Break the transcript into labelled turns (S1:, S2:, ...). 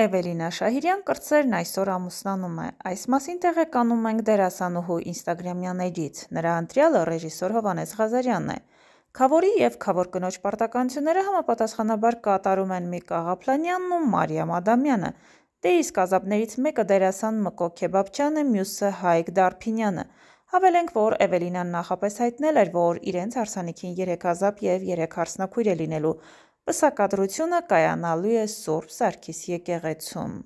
S1: Էվելինա Շահիրյան կրտսերն այսօր ամուսնանում է։ Այս մասին տեղեկանում ենք դերասանուհու Instagram-յան էջից։ Նրա ընտրյալը ռեժիսոր Հովանես Ղազարյանն է։ Խավորի եւ Խավոր կնոջ պարտականությունները համապատասխանաբար կատարում են Միկա Ղափլանյանն ու Մարիամ Ադամյանը։ Դե իսկ ազապներից մեկը դերասան Մկո Քեբաբչյանն է, մյուսը Հայկ Դարփինյանը։ Հավելենք, որ Էվելինան նախապես հայտնել էր, որ իրենց հարսանիքին 3 ազապ եւ 3 հարսնաքույր է լինելու, Պսակադրությունը կայանալու է Սուրբ Սարգիս
S2: եկեղեցում։